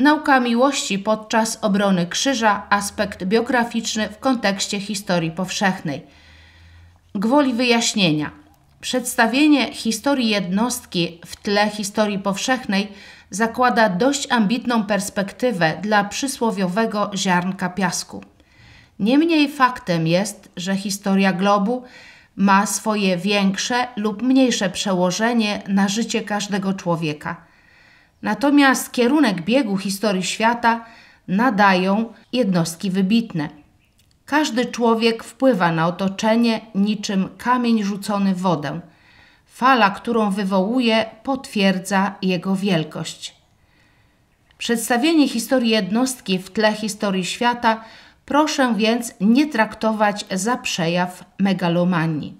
Nauka miłości podczas obrony krzyża aspekt biograficzny w kontekście historii powszechnej. Gwoli wyjaśnienia. Przedstawienie historii jednostki w tle historii powszechnej zakłada dość ambitną perspektywę dla przysłowiowego ziarnka piasku. Niemniej faktem jest, że historia globu ma swoje większe lub mniejsze przełożenie na życie każdego człowieka. Natomiast kierunek biegu historii świata nadają jednostki wybitne. Każdy człowiek wpływa na otoczenie niczym kamień rzucony w wodę. Fala, którą wywołuje, potwierdza jego wielkość. Przedstawienie historii jednostki w tle historii świata proszę więc nie traktować za przejaw megalomanii.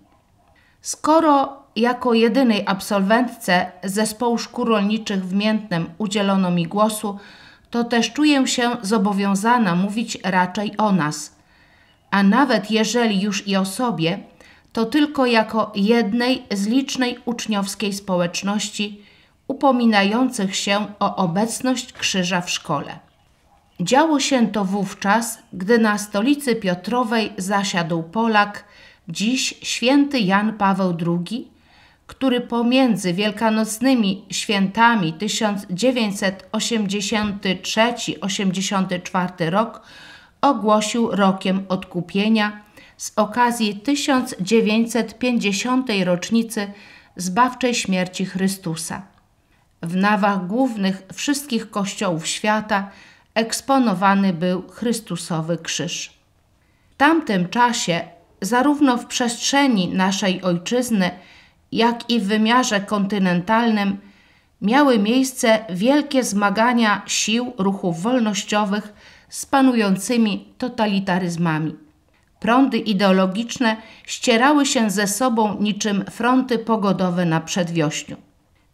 Skoro jako jedynej absolwentce zespołu szkół rolniczych w Miętnym udzielono mi głosu, to też czuję się zobowiązana mówić raczej o nas. A nawet jeżeli już i o sobie, to tylko jako jednej z licznej uczniowskiej społeczności upominających się o obecność krzyża w szkole. Działo się to wówczas, gdy na stolicy Piotrowej zasiadł Polak, dziś święty Jan Paweł II, który pomiędzy wielkanocnymi świętami 1983-84 rok ogłosił rokiem odkupienia z okazji 1950. rocznicy zbawczej śmierci Chrystusa. W nawach głównych wszystkich kościołów świata eksponowany był Chrystusowy Krzyż. W tamtym czasie, zarówno w przestrzeni naszej ojczyzny, jak i w wymiarze kontynentalnym miały miejsce wielkie zmagania sił ruchów wolnościowych z panującymi totalitaryzmami. Prądy ideologiczne ścierały się ze sobą niczym fronty pogodowe na przedwiośniu.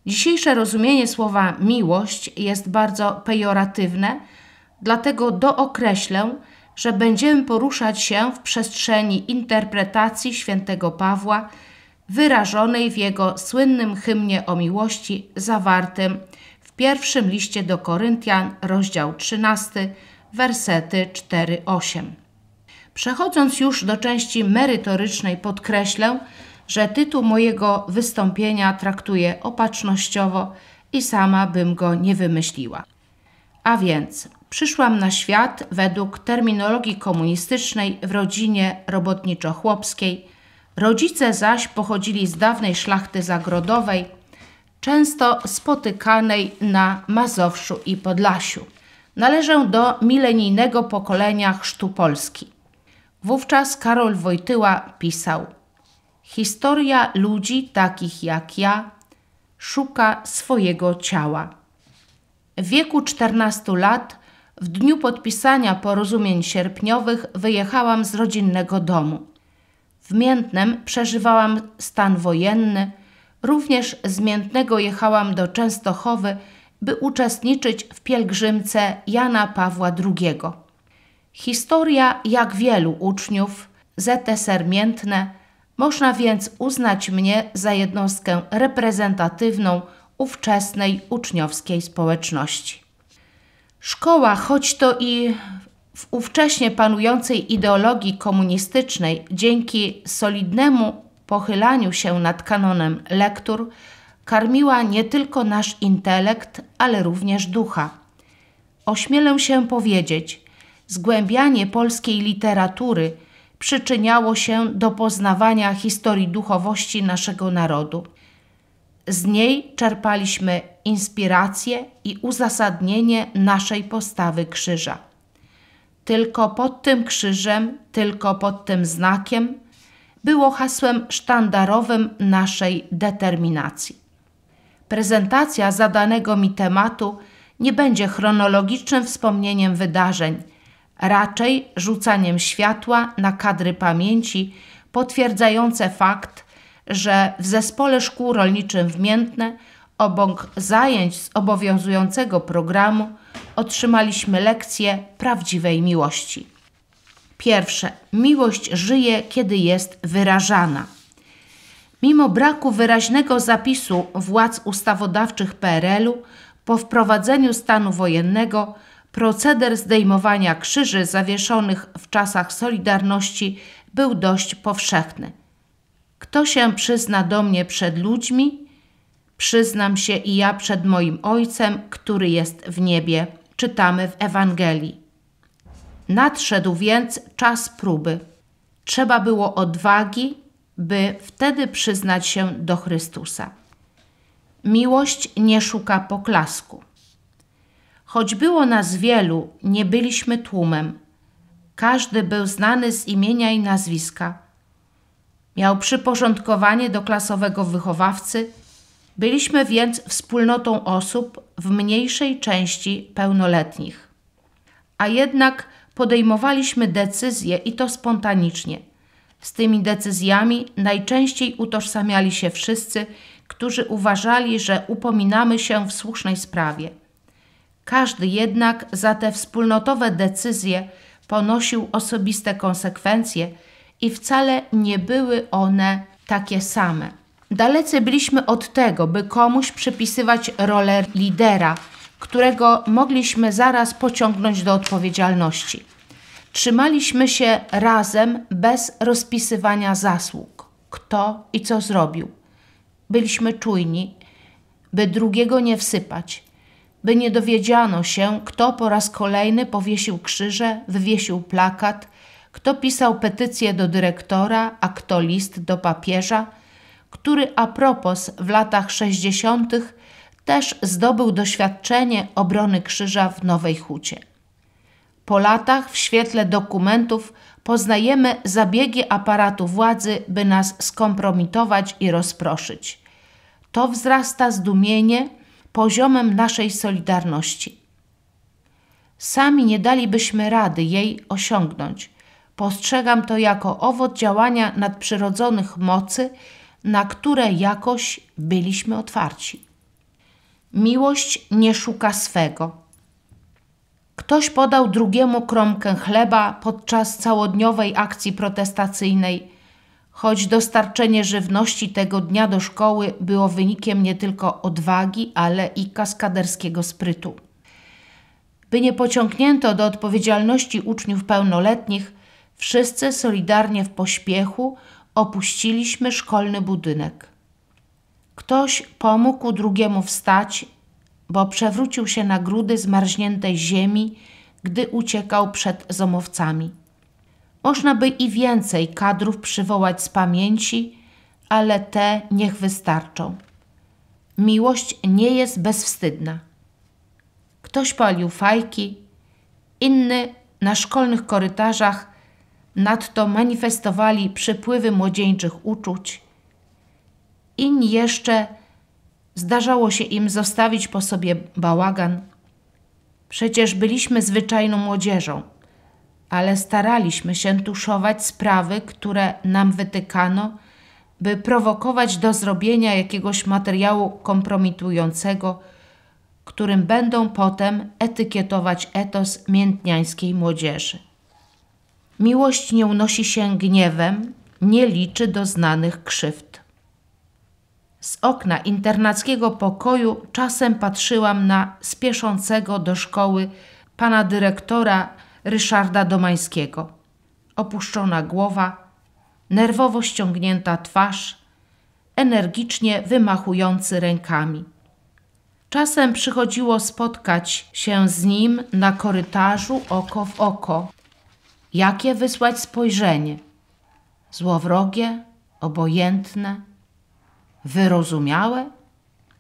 Dzisiejsze rozumienie słowa miłość jest bardzo pejoratywne, dlatego dookreślę, że będziemy poruszać się w przestrzeni interpretacji świętego Pawła wyrażonej w jego słynnym hymnie o miłości zawartym w pierwszym liście do Koryntian, rozdział 13, wersety 4-8. Przechodząc już do części merytorycznej, podkreślę, że tytuł mojego wystąpienia traktuję opatrznościowo i sama bym go nie wymyśliła. A więc przyszłam na świat według terminologii komunistycznej w rodzinie robotniczo-chłopskiej – Rodzice zaś pochodzili z dawnej szlachty zagrodowej, często spotykanej na Mazowszu i Podlasiu. Należę do milenijnego pokolenia chrztu Polski. Wówczas Karol Wojtyła pisał: Historia ludzi takich jak ja szuka swojego ciała. W wieku 14 lat, w dniu podpisania porozumień sierpniowych, wyjechałam z rodzinnego domu. W Miętnem przeżywałam stan wojenny, również z Miętnego jechałam do Częstochowy, by uczestniczyć w pielgrzymce Jana Pawła II. Historia, jak wielu uczniów, ZSR Miętne, można więc uznać mnie za jednostkę reprezentatywną ówczesnej uczniowskiej społeczności. Szkoła, choć to i w ówcześnie panującej ideologii komunistycznej dzięki solidnemu pochylaniu się nad kanonem lektur karmiła nie tylko nasz intelekt, ale również ducha. Ośmielę się powiedzieć, zgłębianie polskiej literatury przyczyniało się do poznawania historii duchowości naszego narodu. Z niej czerpaliśmy inspirację i uzasadnienie naszej postawy krzyża. Tylko pod tym krzyżem, tylko pod tym znakiem było hasłem sztandarowym naszej determinacji. Prezentacja zadanego mi tematu nie będzie chronologicznym wspomnieniem wydarzeń, raczej rzucaniem światła na kadry pamięci potwierdzające fakt, że w zespole szkół rolniczym w Miętne obok zajęć z obowiązującego programu otrzymaliśmy lekcję prawdziwej miłości. Pierwsze, miłość żyje, kiedy jest wyrażana. Mimo braku wyraźnego zapisu władz ustawodawczych PRL-u, po wprowadzeniu stanu wojennego proceder zdejmowania krzyży zawieszonych w czasach Solidarności był dość powszechny. Kto się przyzna do mnie przed ludźmi, Przyznam się i ja przed moim Ojcem, który jest w niebie, czytamy w Ewangelii. Nadszedł więc czas próby. Trzeba było odwagi, by wtedy przyznać się do Chrystusa. Miłość nie szuka poklasku. Choć było nas wielu, nie byliśmy tłumem. Każdy był znany z imienia i nazwiska. Miał przyporządkowanie do klasowego wychowawcy – Byliśmy więc wspólnotą osób w mniejszej części pełnoletnich. A jednak podejmowaliśmy decyzje i to spontanicznie. Z tymi decyzjami najczęściej utożsamiali się wszyscy, którzy uważali, że upominamy się w słusznej sprawie. Każdy jednak za te wspólnotowe decyzje ponosił osobiste konsekwencje i wcale nie były one takie same. Dalece byliśmy od tego, by komuś przypisywać rolę lidera, którego mogliśmy zaraz pociągnąć do odpowiedzialności. Trzymaliśmy się razem bez rozpisywania zasług, kto i co zrobił. Byliśmy czujni, by drugiego nie wsypać, by nie dowiedziano się, kto po raz kolejny powiesił krzyże, wywiesił plakat, kto pisał petycję do dyrektora, a kto list do papieża który a propos w latach 60. też zdobył doświadczenie obrony krzyża w Nowej Hucie. Po latach w świetle dokumentów poznajemy zabiegi aparatu władzy, by nas skompromitować i rozproszyć. To wzrasta zdumienie poziomem naszej solidarności. Sami nie dalibyśmy rady jej osiągnąć. Postrzegam to jako owoc działania nadprzyrodzonych mocy, na które jakoś byliśmy otwarci. Miłość nie szuka swego. Ktoś podał drugiemu kromkę chleba podczas całodniowej akcji protestacyjnej, choć dostarczenie żywności tego dnia do szkoły było wynikiem nie tylko odwagi, ale i kaskaderskiego sprytu. By nie pociągnięto do odpowiedzialności uczniów pełnoletnich, wszyscy solidarnie w pośpiechu opuściliśmy szkolny budynek. Ktoś pomógł drugiemu wstać, bo przewrócił się na grudy zmarzniętej ziemi, gdy uciekał przed zomowcami. Można by i więcej kadrów przywołać z pamięci, ale te niech wystarczą. Miłość nie jest bezwstydna. Ktoś palił fajki, inny na szkolnych korytarzach Nadto manifestowali przepływy młodzieńczych uczuć. Inni jeszcze zdarzało się im zostawić po sobie bałagan. Przecież byliśmy zwyczajną młodzieżą, ale staraliśmy się tuszować sprawy, które nam wytykano, by prowokować do zrobienia jakiegoś materiału kompromitującego, którym będą potem etykietować etos miętniańskiej młodzieży. Miłość nie unosi się gniewem, nie liczy doznanych krzywd. Z okna internackiego pokoju czasem patrzyłam na spieszącego do szkoły pana dyrektora Ryszarda Domańskiego. Opuszczona głowa, nerwowo ściągnięta twarz, energicznie wymachujący rękami. Czasem przychodziło spotkać się z nim na korytarzu oko w oko. Jakie wysłać spojrzenie? Złowrogie, obojętne, wyrozumiałe,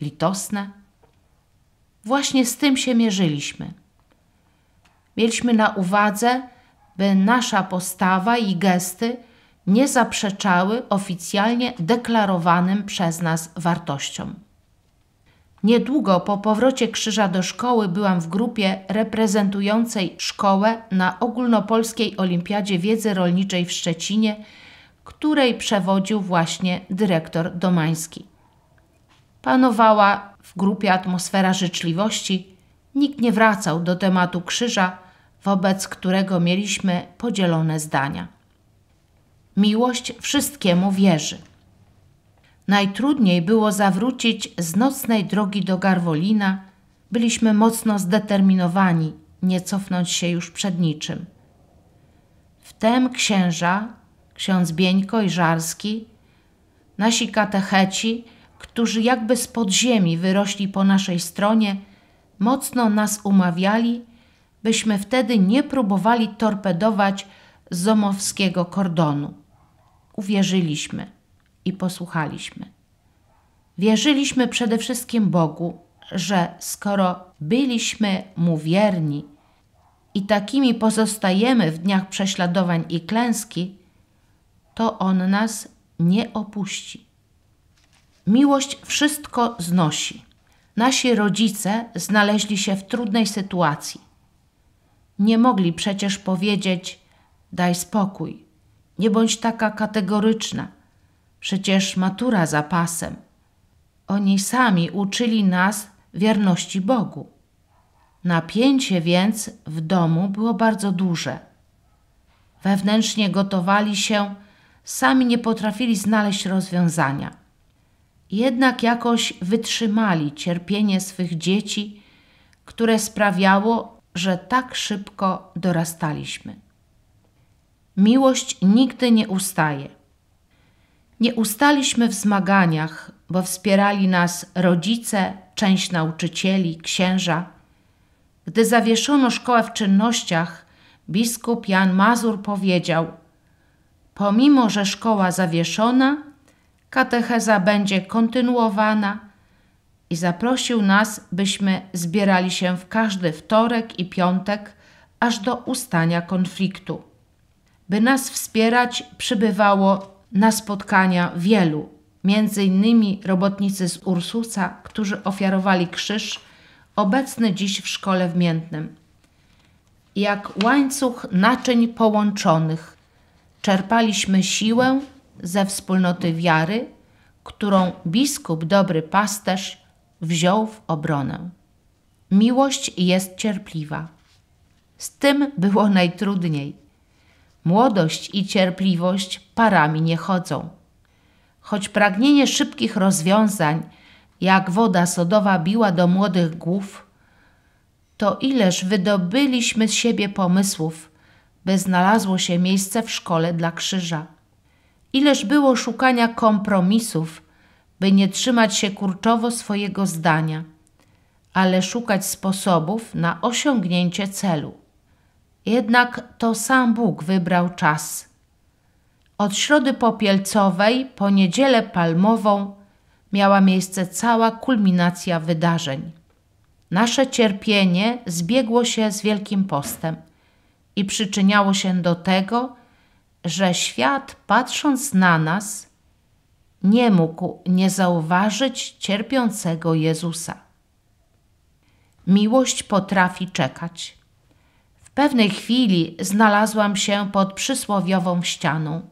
litosne? Właśnie z tym się mierzyliśmy. Mieliśmy na uwadze, by nasza postawa i gesty nie zaprzeczały oficjalnie deklarowanym przez nas wartościom. Niedługo po powrocie krzyża do szkoły byłam w grupie reprezentującej szkołę na ogólnopolskiej olimpiadzie wiedzy rolniczej w Szczecinie, której przewodził właśnie dyrektor Domański. Panowała w grupie atmosfera życzliwości, nikt nie wracał do tematu krzyża, wobec którego mieliśmy podzielone zdania. Miłość wszystkiemu wierzy. Najtrudniej było zawrócić z nocnej drogi do Garwolina. Byliśmy mocno zdeterminowani nie cofnąć się już przed niczym. Wtem księża, ksiądz Bieńko i Żarski, nasi katecheci, którzy jakby z podziemi wyrośli po naszej stronie, mocno nas umawiali, byśmy wtedy nie próbowali torpedować zomowskiego kordonu. Uwierzyliśmy – i posłuchaliśmy. Wierzyliśmy przede wszystkim Bogu, że skoro byliśmy Mu wierni i takimi pozostajemy w dniach prześladowań i klęski, to On nas nie opuści. Miłość wszystko znosi. Nasi rodzice znaleźli się w trudnej sytuacji. Nie mogli przecież powiedzieć: Daj spokój, nie bądź taka kategoryczna Przecież matura za pasem. Oni sami uczyli nas wierności Bogu. Napięcie więc w domu było bardzo duże. Wewnętrznie gotowali się, sami nie potrafili znaleźć rozwiązania. Jednak jakoś wytrzymali cierpienie swych dzieci, które sprawiało, że tak szybko dorastaliśmy. Miłość nigdy nie ustaje. Nie ustaliśmy w zmaganiach, bo wspierali nas rodzice, część nauczycieli, księża. Gdy zawieszono szkołę w czynnościach, biskup Jan Mazur powiedział: Pomimo, że szkoła zawieszona, katecheza będzie kontynuowana i zaprosił nas, byśmy zbierali się w każdy wtorek i piątek aż do ustania konfliktu. By nas wspierać, przybywało na spotkania wielu, między innymi robotnicy z Ursusa, którzy ofiarowali krzyż, obecny dziś w szkole w Miętnym. Jak łańcuch naczyń połączonych, czerpaliśmy siłę ze wspólnoty wiary, którą biskup, dobry pasterz, wziął w obronę. Miłość jest cierpliwa. Z tym było najtrudniej. Młodość i cierpliwość parami nie chodzą. Choć pragnienie szybkich rozwiązań, jak woda sodowa biła do młodych głów, to ileż wydobyliśmy z siebie pomysłów, by znalazło się miejsce w szkole dla krzyża. Ileż było szukania kompromisów, by nie trzymać się kurczowo swojego zdania, ale szukać sposobów na osiągnięcie celu. Jednak to sam Bóg wybrał czas. Od środy popielcowej po niedzielę palmową miała miejsce cała kulminacja wydarzeń. Nasze cierpienie zbiegło się z Wielkim Postem i przyczyniało się do tego, że świat, patrząc na nas, nie mógł nie zauważyć cierpiącego Jezusa. Miłość potrafi czekać. W pewnej chwili znalazłam się pod przysłowiową ścianą.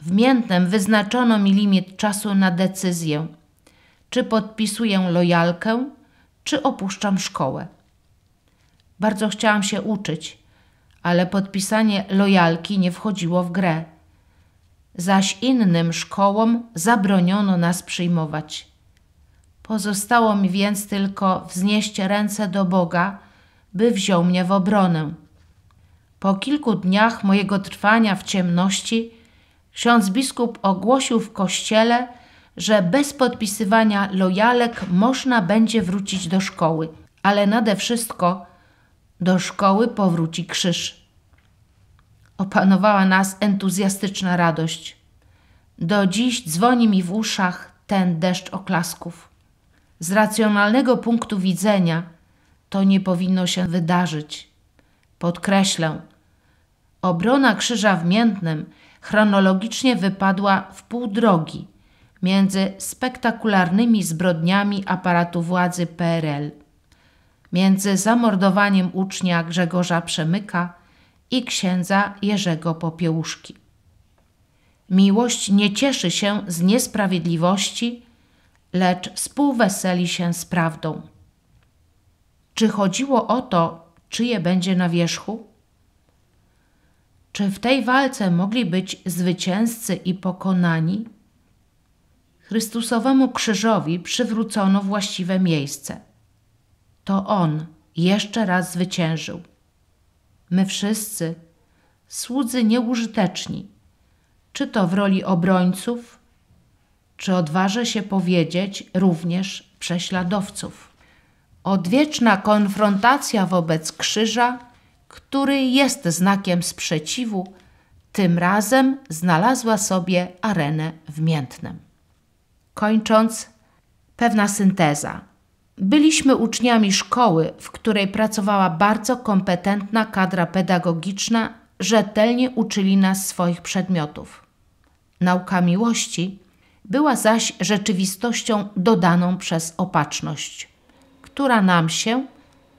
W miętnem wyznaczono mi limit czasu na decyzję, czy podpisuję lojalkę, czy opuszczam szkołę. Bardzo chciałam się uczyć, ale podpisanie lojalki nie wchodziło w grę. Zaś innym szkołom zabroniono nas przyjmować. Pozostało mi więc tylko wznieść ręce do Boga by wziął mnie w obronę. Po kilku dniach mojego trwania w ciemności, ksiądz biskup ogłosił w kościele, że bez podpisywania lojalek można będzie wrócić do szkoły, ale nade wszystko do szkoły powróci krzyż. Opanowała nas entuzjastyczna radość. Do dziś dzwoni mi w uszach ten deszcz oklasków. Z racjonalnego punktu widzenia – to nie powinno się wydarzyć. Podkreślę, obrona Krzyża w Miętnym chronologicznie wypadła w pół drogi między spektakularnymi zbrodniami aparatu władzy PRL, między zamordowaniem ucznia Grzegorza Przemyka i księdza Jerzego Popiełuszki. Miłość nie cieszy się z niesprawiedliwości, lecz współweseli się z prawdą. Czy chodziło o to, czyje będzie na wierzchu? Czy w tej walce mogli być zwycięzcy i pokonani? Chrystusowemu krzyżowi przywrócono właściwe miejsce. To on jeszcze raz zwyciężył. My wszyscy, słudzy nieużyteczni, czy to w roli obrońców, czy odważę się powiedzieć również prześladowców. Odwieczna konfrontacja wobec krzyża, który jest znakiem sprzeciwu, tym razem znalazła sobie arenę w Miętnem. Kończąc, pewna synteza. Byliśmy uczniami szkoły, w której pracowała bardzo kompetentna kadra pedagogiczna, rzetelnie uczyli nas swoich przedmiotów. Nauka miłości była zaś rzeczywistością dodaną przez opatrzność która nam się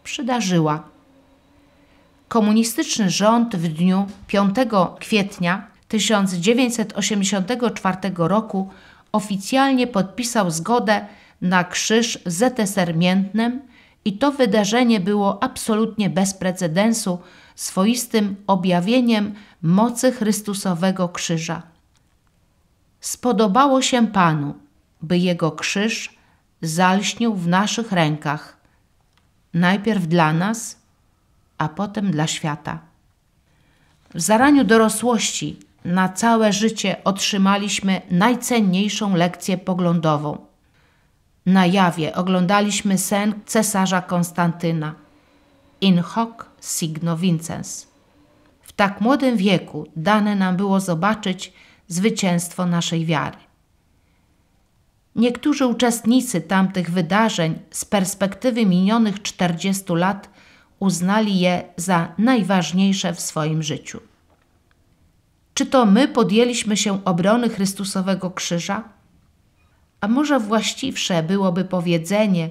przydarzyła. Komunistyczny rząd w dniu 5 kwietnia 1984 roku oficjalnie podpisał zgodę na krzyż w ZSR Miętnym i to wydarzenie było absolutnie bez precedensu, swoistym objawieniem mocy Chrystusowego krzyża. Spodobało się Panu, by Jego krzyż zalśnił w naszych rękach, najpierw dla nas, a potem dla świata. W zaraniu dorosłości na całe życie otrzymaliśmy najcenniejszą lekcję poglądową. Na jawie oglądaliśmy sen cesarza Konstantyna. In hoc signo Vinces. W tak młodym wieku dane nam było zobaczyć zwycięstwo naszej wiary. Niektórzy uczestnicy tamtych wydarzeń z perspektywy minionych 40 lat uznali je za najważniejsze w swoim życiu. Czy to my podjęliśmy się obrony Chrystusowego Krzyża? A może właściwsze byłoby powiedzenie,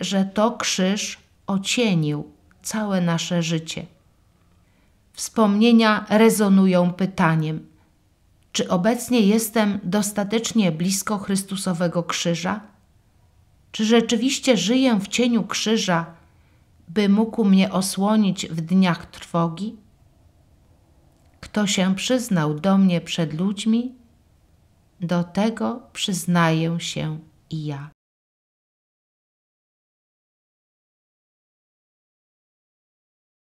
że to krzyż ocienił całe nasze życie. Wspomnienia rezonują pytaniem – czy obecnie jestem dostatecznie blisko Chrystusowego Krzyża? Czy rzeczywiście żyję w cieniu Krzyża, by mógł mnie osłonić w dniach trwogi? Kto się przyznał do mnie przed ludźmi, do tego przyznaję się i ja.